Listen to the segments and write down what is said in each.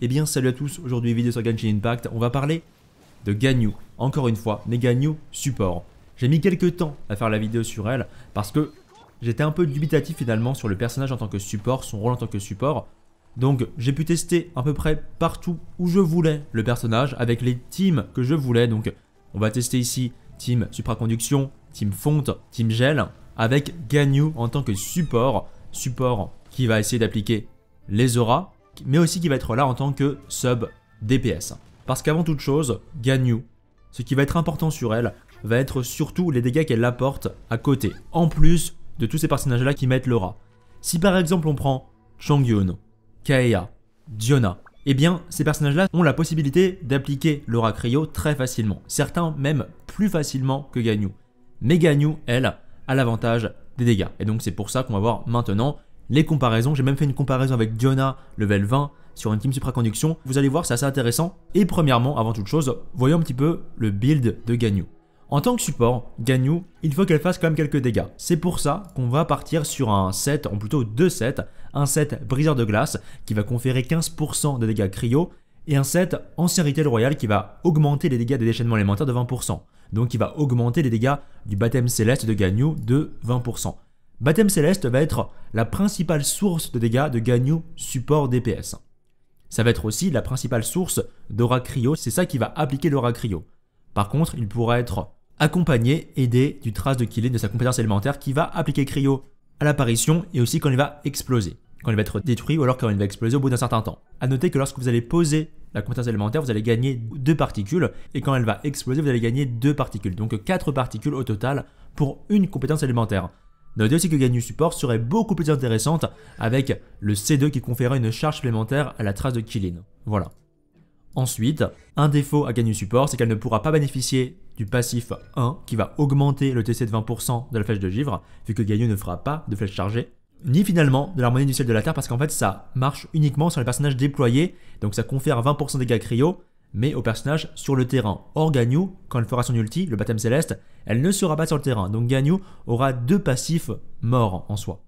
Eh bien salut à tous, aujourd'hui vidéo sur Genshin Impact, on va parler de Ganyu, encore une fois, mais Ganyu support. J'ai mis quelques temps à faire la vidéo sur elle, parce que j'étais un peu dubitatif finalement sur le personnage en tant que support, son rôle en tant que support. Donc j'ai pu tester à peu près partout où je voulais le personnage, avec les teams que je voulais, donc on va tester ici team supraconduction, team fonte, team gel, avec Ganyu en tant que support, support qui va essayer d'appliquer les auras, mais aussi qui va être là en tant que sub DPS. Parce qu'avant toute chose, Ganyu, ce qui va être important sur elle, va être surtout les dégâts qu'elle apporte à côté, en plus de tous ces personnages-là qui mettent le rat. Si par exemple on prend Changyun, Kaeya, Diona, eh bien ces personnages-là ont la possibilité d'appliquer l'aura cryo très facilement, certains même plus facilement que Ganyu. Mais Ganyu, elle, a l'avantage des dégâts. Et donc c'est pour ça qu'on va voir maintenant les comparaisons. J'ai même fait une comparaison avec Diona level 20 sur une team supraconduction. Vous allez voir, c'est assez intéressant. Et premièrement, avant toute chose, voyons un petit peu le build de Ganyu. En tant que support, Ganyu, il faut qu'elle fasse quand même quelques dégâts. C'est pour ça qu'on va partir sur un set, ou plutôt deux sets, un set briseur de glace qui va conférer 15% de dégâts cryo et un set ancien retail royal qui va augmenter les dégâts des déchaînements élémentaires de 20%. Donc qui va augmenter les dégâts du baptême céleste de Ganyu de 20%. Baptême Céleste va être la principale source de dégâts de Ganyu support DPS. Ça va être aussi la principale source d'aura cryo, c'est ça qui va appliquer l'aura cryo. Par contre, il pourra être accompagné, aidé du trace de Killing de sa compétence élémentaire qui va appliquer cryo à l'apparition et aussi quand il va exploser, quand il va être détruit ou alors quand il va exploser au bout d'un certain temps. A noter que lorsque vous allez poser la compétence élémentaire, vous allez gagner deux particules et quand elle va exploser, vous allez gagner deux particules. Donc quatre particules au total pour une compétence élémentaire. Notez aussi que Ganyu support serait beaucoup plus intéressante avec le C2 qui conférait une charge supplémentaire à la trace de Killin. Voilà. Ensuite, un défaut à gagner support, c'est qu'elle ne pourra pas bénéficier du passif 1 qui va augmenter le TC de 20% de la flèche de givre, vu que Ganyu ne fera pas de flèche chargée, ni finalement de l'harmonie du ciel de la terre, parce qu'en fait ça marche uniquement sur les personnages déployés, donc ça confère 20% de dégâts cryo, mais au personnage sur le terrain. Or Ganyu, quand elle fera son ulti, le baptême céleste, elle ne sera pas sur le terrain, donc Ganyu aura deux passifs morts en soi.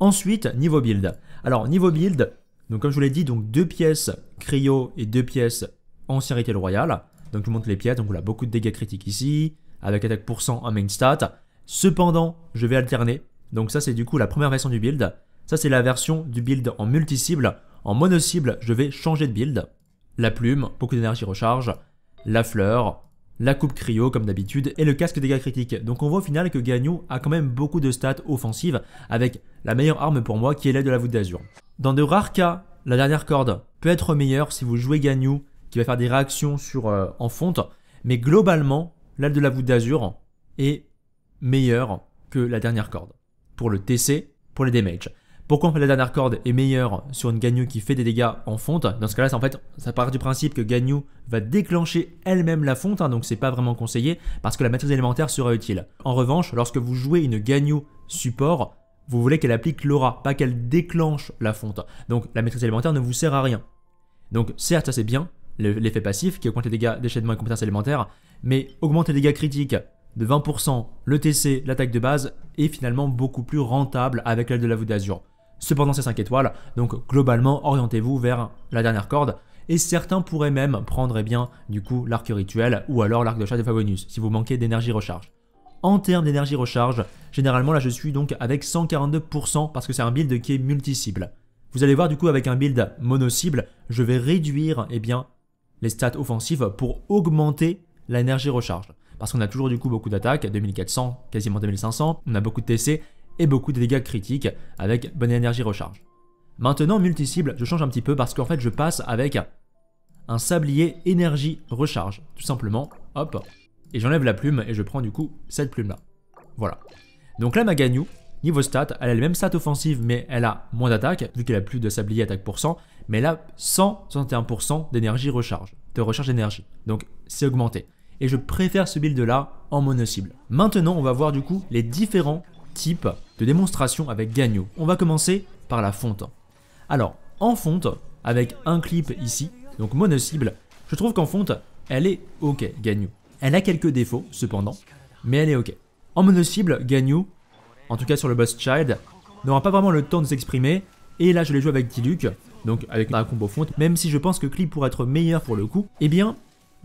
Ensuite, niveau build. Alors niveau build, donc comme je vous l'ai dit, donc deux pièces cryo et deux pièces ancienneté royale. Donc je vous montre les pièces, donc on a beaucoup de dégâts critiques ici, avec attaque pour en main stat. Cependant, je vais alterner. Donc ça c'est du coup la première version du build. Ça c'est la version du build en multi-cible. En mono-cible, je vais changer de build la plume, beaucoup d'énergie recharge, la fleur, la coupe cryo comme d'habitude et le casque dégâts critiques. Donc on voit au final que Ganyu a quand même beaucoup de stats offensives avec la meilleure arme pour moi qui est l'aile de la voûte d'azur. Dans de rares cas, la dernière corde peut être meilleure si vous jouez Ganyu qui va faire des réactions sur, euh, en fonte, mais globalement, l'aile de la voûte d'azur est meilleure que la dernière corde pour le TC, pour les damages. Pourquoi la dernière corde est meilleure sur une Ganyu qui fait des dégâts en fonte Dans ce cas-là, ça part du principe que Ganyu va déclencher elle-même la fonte, donc hein, donc c'est pas vraiment conseillé parce que la maîtrise élémentaire sera utile. En revanche, lorsque vous jouez une Ganyu support, vous voulez qu'elle applique l'aura, pas qu'elle déclenche la fonte. Donc la maîtrise élémentaire ne vous sert à rien. Donc certes, ça c'est bien, l'effet passif qui augmente les dégâts d'échaînement et compétences élémentaires, mais augmente les dégâts critiques de 20%, le TC, l'attaque de base, est finalement beaucoup plus rentable avec l'aide de la voûte d'azur. Cependant, c'est 5 étoiles, donc globalement, orientez-vous vers la dernière corde. Et certains pourraient même prendre eh bien, du coup l'arc rituel ou alors l'arc de chat de Favonius si vous manquez d'énergie recharge. En termes d'énergie recharge, généralement là je suis donc avec 142% parce que c'est un build qui est multi-cible. Vous allez voir du coup avec un build mono-cible, je vais réduire eh bien, les stats offensives pour augmenter l'énergie recharge. Parce qu'on a toujours du coup beaucoup d'attaques, 2400, quasiment 2500, on a beaucoup de TC, et beaucoup de dégâts critiques avec bonne énergie recharge. Maintenant, multi-cible, je change un petit peu parce qu'en fait, je passe avec un sablier énergie recharge, tout simplement, hop, et j'enlève la plume et je prends du coup cette plume-là. Voilà. Donc là, ma Ganyu, niveau stat, elle a le même stat offensive mais elle a moins d'attaque, vu qu'elle a plus de sablier attaque pour cent mais là a 161% d'énergie recharge, de recharge d'énergie, donc c'est augmenté. Et je préfère ce build-là en mono-cible. Maintenant, on va voir du coup les différents type de démonstration avec Ganyu, On va commencer par la fonte. Alors, en fonte, avec un clip ici, donc mono-cible, je trouve qu'en fonte, elle est ok, Ganyu. Elle a quelques défauts, cependant, mais elle est ok. En mono-cible, Ganyu, en tout cas sur le boss Child, n'aura pas vraiment le temps de s'exprimer, et là je l'ai joué avec Diluc, donc avec un combo fonte, même si je pense que Clip pourrait être meilleur pour le coup, eh bien,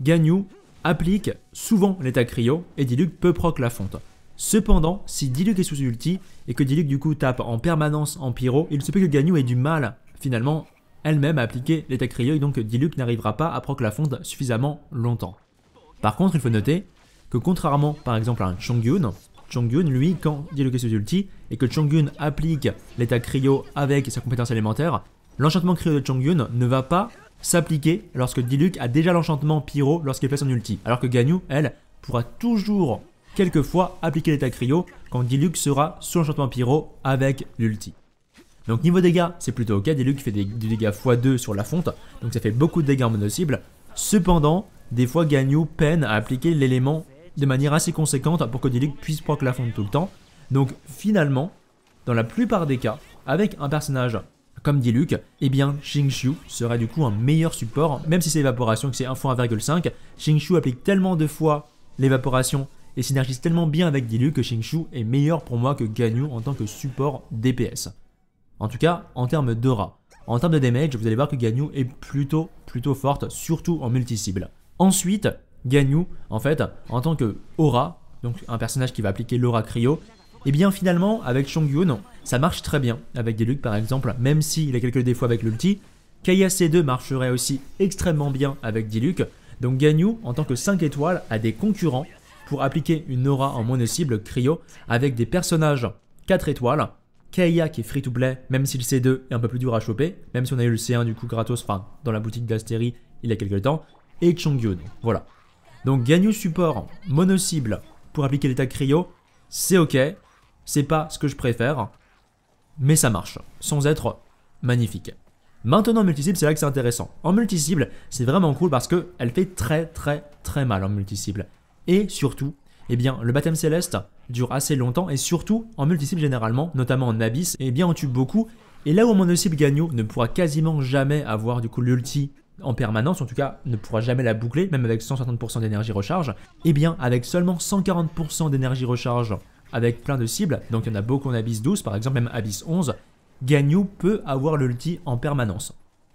Ganyu applique souvent l'état cryo et Diluc peut proc la fonte. Cependant, si Diluc est sous ulti et que Diluc du coup tape en permanence en pyro, il se peut que Ganyu ait du mal finalement elle-même à appliquer l'état cryo et donc Diluc n'arrivera pas à proc la fonde suffisamment longtemps. Par contre, il faut noter que contrairement par exemple à un Chongyun, Chongyun lui quand Diluc est sous ulti et que Chongyun applique l'état cryo avec sa compétence élémentaire, l'enchantement cryo de Chongyun ne va pas s'appliquer lorsque Diluc a déjà l'enchantement pyro lorsqu'il fait son ulti, alors que Ganyu, elle, pourra toujours Quelquefois, appliquer l'état cryo quand Diluc sera sur l'enchantement pyro avec l'ulti. Donc niveau dégâts, c'est plutôt ok, Diluc fait des, dégâts x2 sur la fonte, donc ça fait beaucoup de dégâts en mono-cible. Cependant, des fois Ganyu peine à appliquer l'élément de manière assez conséquente pour que Diluc puisse proc la fonte tout le temps. Donc finalement, dans la plupart des cas, avec un personnage comme Diluc, eh bien Xingqiu serait du coup un meilleur support, même si c'est évaporation que c'est 1 x 1,5. Xingqiu applique tellement de fois l'évaporation et synergise tellement bien avec Dilu que Shingshu est meilleur pour moi que Ganyu en tant que support DPS. En tout cas, en termes d'aura. En termes de damage, vous allez voir que Ganyu est plutôt, plutôt forte, surtout en multi-cible. Ensuite, Ganyu, en fait, en tant que aura, donc un personnage qui va appliquer l'aura cryo, et eh bien finalement, avec Shongyun, ça marche très bien. Avec Diluc par exemple, même s'il a quelques défauts avec l'ulti, Kaya C2 marcherait aussi extrêmement bien avec Diluc. Donc Ganyu, en tant que 5 étoiles, a des concurrents pour appliquer une aura en mono-cible Cryo avec des personnages 4 étoiles. Kaya qui est free to play, même si le C2 est un peu plus dur à choper, même si on a eu le C1 du coup gratos, enfin dans la boutique d'Astéry il y a quelques temps, et Chongyun. Voilà. Donc Ganyu support mono-cible pour appliquer l'état Cryo, c'est ok, c'est pas ce que je préfère, mais ça marche, sans être magnifique. Maintenant, en multi-cible, c'est là que c'est intéressant. En multi-cible, c'est vraiment cool parce qu'elle fait très très très mal en multi-cible. Et surtout, eh bien, le baptême céleste dure assez longtemps et surtout en cible généralement, notamment en abyss, et eh bien on tue beaucoup. Et là où mon cible Ganyu ne pourra quasiment jamais avoir du coup l'ulti en permanence, en tout cas ne pourra jamais la boucler, même avec 150% d'énergie recharge, eh bien avec seulement 140% d'énergie recharge avec plein de cibles, donc il y en a beaucoup en Abyss 12 par exemple, même Abyss 11, Ganyu peut avoir l'ulti en permanence.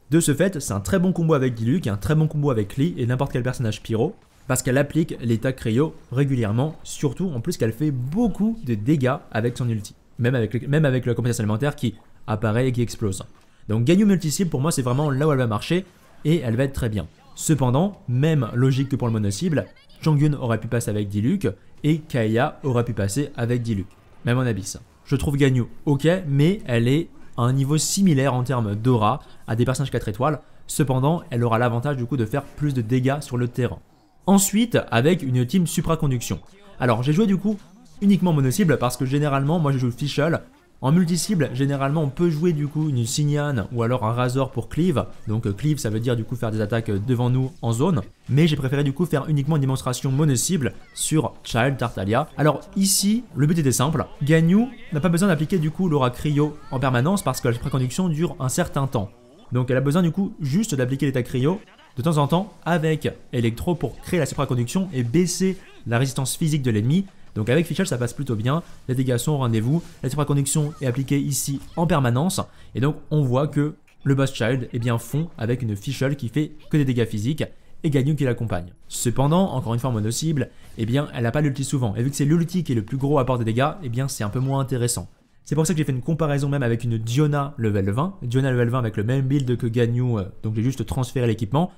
De ce fait, c'est un très bon combo avec Diluc, un très bon combo avec Lee et n'importe quel personnage pyro, parce qu'elle applique l'état Cryo régulièrement, surtout en plus qu'elle fait beaucoup de dégâts avec son ulti, même avec, même avec la compétence alimentaire qui apparaît et qui explose. Donc Ganyu multi-cible pour moi c'est vraiment là où elle va marcher et elle va être très bien. Cependant, même logique que pour le mono-cible, Changyun aurait pu passer avec Diluc et Kaeya aurait pu passer avec Diluc, même en abyss. Je trouve Ganyu ok, mais elle est à un niveau similaire en termes d'aura à des personnages 4 étoiles, cependant elle aura l'avantage du coup de faire plus de dégâts sur le terrain. Ensuite, avec une team supraconduction. Alors, j'ai joué du coup uniquement mono-cible parce que généralement, moi je joue Fischl. En multi-cible, généralement, on peut jouer du coup une Signan ou alors un Razor pour Cleave. Donc, euh, Cleave, ça veut dire du coup faire des attaques euh, devant nous en zone. Mais j'ai préféré du coup faire uniquement une démonstration mono-cible sur Child Tartalia. Alors, ici, le but était simple. Ganyu n'a pas besoin d'appliquer du coup l'aura Cryo en permanence parce que la supraconduction dure un certain temps. Donc elle a besoin du coup juste d'appliquer l'état cryo de temps en temps avec Electro pour créer la supraconduction et baisser la résistance physique de l'ennemi. Donc avec Fischl ça passe plutôt bien, les dégâts sont au rendez-vous, la supraconduction est appliquée ici en permanence, et donc on voit que le boss child est eh bien, fond avec une Fischl qui fait que des dégâts physiques, et Ganyu qui l'accompagne. Cependant, encore une fois mono-cible, eh bien, elle n'a pas l'ulti souvent, et vu que c'est l'ulti qui est le plus gros apport des dégâts, eh bien, c'est un peu moins intéressant. C'est pour ça que j'ai fait une comparaison même avec une Diona level 20, Diona level 20 avec le même build que Ganyu, euh, donc j'ai juste transféré l'équipement,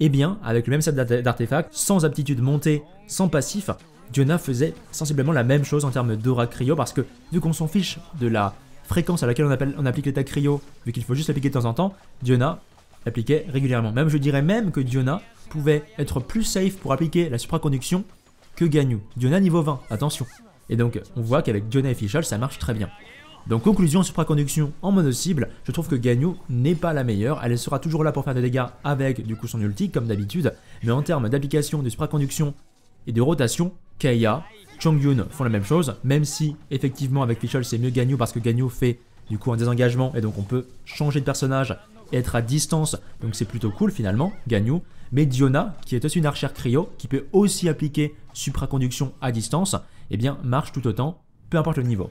eh bien, avec le même set d'artefacts, sans aptitude montée, sans passif, Diona faisait sensiblement la même chose en termes d'aura cryo, parce que vu qu'on s'en fiche de la fréquence à laquelle on, appelle, on applique l'état cryo, vu qu'il faut juste l'appliquer de temps en temps, Diona l'appliquait régulièrement. Même je dirais même que Diona pouvait être plus safe pour appliquer la supraconduction que Ganyu. Diona niveau 20, attention. Et donc on voit qu'avec Diona et ça marche très bien. Donc conclusion, supraconduction en mono-cible, je trouve que Ganyu n'est pas la meilleure, elle sera toujours là pour faire des dégâts avec du coup son ulti comme d'habitude, mais en termes d'application de supraconduction et de rotation, Kaya, Chongyun font la même chose, même si effectivement avec Fischl c'est mieux Ganyu parce que Ganyu fait du coup un désengagement et donc on peut changer de personnage et être à distance, donc c'est plutôt cool finalement, Ganyu, Mais Diona, qui est aussi une archère cryo, qui peut aussi appliquer supraconduction à distance, eh bien marche tout autant, peu importe le niveau.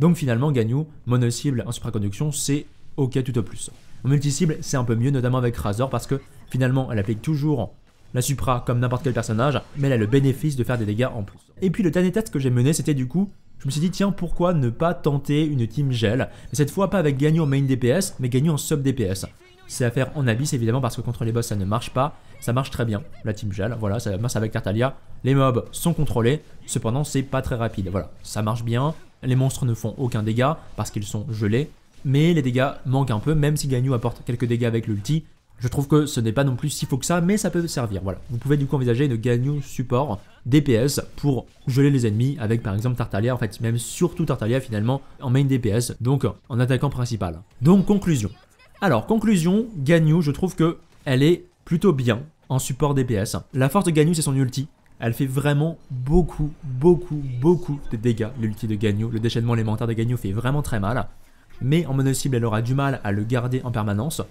Donc finalement, Gagnou, mono-cible en supraconduction, c'est ok tout au plus. En multi-cible, c'est un peu mieux, notamment avec Razor, parce que finalement, elle applique toujours la Supra comme n'importe quel personnage, mais elle a le bénéfice de faire des dégâts en plus. Et puis le dernier test que j'ai mené, c'était du coup, je me suis dit, tiens, pourquoi ne pas tenter une team gel Mais cette fois, pas avec Gagnou en main DPS, mais Gagnou en sub DPS. C'est à faire en abyss évidemment parce que contre les boss ça ne marche pas, ça marche très bien, la team gel, voilà, ça marche avec Tartalia, les mobs sont contrôlés, cependant c'est pas très rapide, voilà, ça marche bien, les monstres ne font aucun dégât parce qu'ils sont gelés, mais les dégâts manquent un peu, même si Ganyu apporte quelques dégâts avec l'ulti. Je trouve que ce n'est pas non plus si faux que ça, mais ça peut servir, voilà. Vous pouvez du coup envisager une Ganyu support DPS pour geler les ennemis avec par exemple Tartalia, en fait même surtout Tartalia finalement en main DPS, donc en attaquant principal. Donc conclusion. Alors conclusion, Ganyu, je trouve que elle est plutôt bien en support DPS. La force de Ganyu c'est son ulti, elle fait vraiment beaucoup, beaucoup, beaucoup de dégâts, l'ulti de Gagno. Le déchaînement élémentaire de Gagno fait vraiment très mal. Mais en mono-cible, elle aura du mal à le garder en permanence.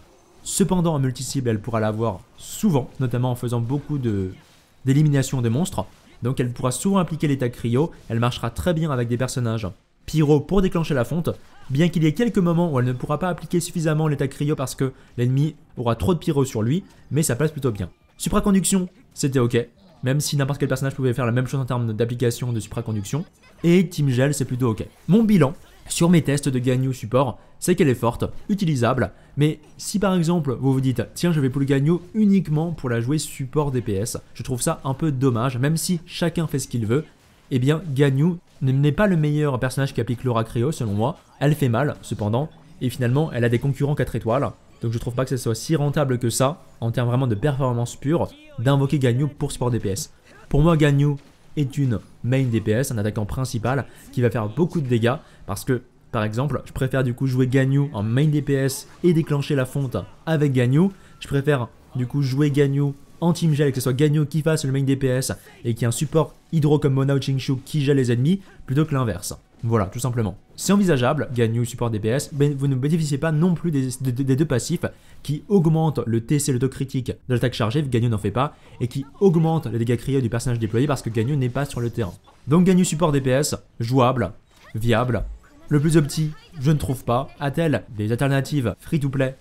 Cependant, en multi-cible, elle pourra l'avoir souvent, notamment en faisant beaucoup d'élimination des monstres. Donc elle pourra souvent appliquer l'état cryo, elle marchera très bien avec des personnages pyro pour déclencher la fonte, bien qu'il y ait quelques moments où elle ne pourra pas appliquer suffisamment l'état cryo parce que l'ennemi aura trop de pyro sur lui, mais ça passe plutôt bien. Supraconduction, c'était ok, même si n'importe quel personnage pouvait faire la même chose en termes d'application de supraconduction. Et Team Gel, c'est plutôt ok. Mon bilan sur mes tests de Ganyu support, c'est qu'elle est forte, utilisable, mais si par exemple vous vous dites tiens je vais le Ganyu uniquement pour la jouer support DPS, je trouve ça un peu dommage, même si chacun fait ce qu'il veut, eh bien Ganyu n'est pas le meilleur personnage qui applique l'aura Creo selon moi, elle fait mal cependant, et finalement elle a des concurrents 4 étoiles, donc je trouve pas que ce soit si rentable que ça, en termes vraiment de performance pure, d'invoquer Ganyu pour support DPS. Pour moi, Ganyu est une main DPS, un attaquant principal, qui va faire beaucoup de dégâts, parce que, par exemple, je préfère du coup jouer Ganyu en main DPS et déclencher la fonte avec Ganyu. Je préfère du coup jouer Ganyu en team gel, que ce soit Ganyu qui fasse le main DPS et qui a un support hydro comme Mona ou Shu qui gèle les ennemis, plutôt que l'inverse. Voilà, tout simplement. C'est envisageable, Ganyu support DPS, mais vous ne bénéficiez pas non plus des, deux passifs qui augmentent le TC, le taux critique de l'attaque chargée, Ganyu n'en fait pas, et qui augmentent les dégâts crié du personnage déployé parce que Ganyu n'est pas sur le terrain. Donc Ganyu support DPS, jouable, viable. Le plus opti, je ne trouve pas. A-t-elle des alternatives free-to-play,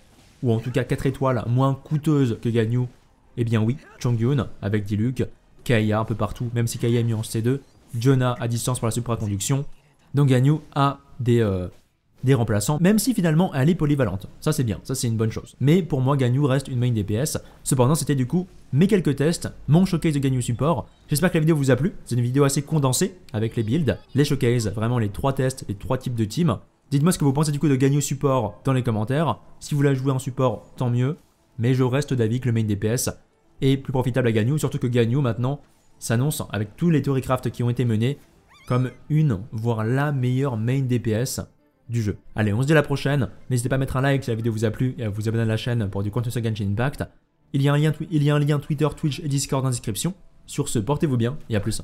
ou en tout cas 4 étoiles moins coûteuses que Ganyu Eh bien oui, Chongyun avec Diluc, Kaya un peu partout, même si Kaya est mieux en C2, Jonah à distance pour la supraconduction, donc Ganyu a des, euh, des remplaçants, même si finalement elle est polyvalente. Ça c'est bien, ça c'est une bonne chose. Mais pour moi, Ganyu reste une main DPS. Cependant, c'était du coup mes quelques tests, mon showcase de Ganyu Support. J'espère que la vidéo vous a plu. C'est une vidéo assez condensée avec les builds, les showcases, vraiment les trois tests, les trois types de teams. Dites-moi ce que vous pensez du coup de Ganyu Support dans les commentaires. Si vous la jouez en support, tant mieux. Mais je reste d'avis que le main DPS est plus profitable à Ganyu, surtout que Ganyu maintenant s'annonce avec tous les theorycraft qui ont été menés comme une, voire la meilleure main DPS du jeu. Allez, on se dit à la prochaine. N'hésitez pas à mettre un like si la vidéo vous a plu et à vous abonner à la chaîne pour du content sur Genshin Impact. Il y, a un lien, il y a un lien Twitter, Twitch et Discord en description. Sur ce, portez-vous bien et à plus.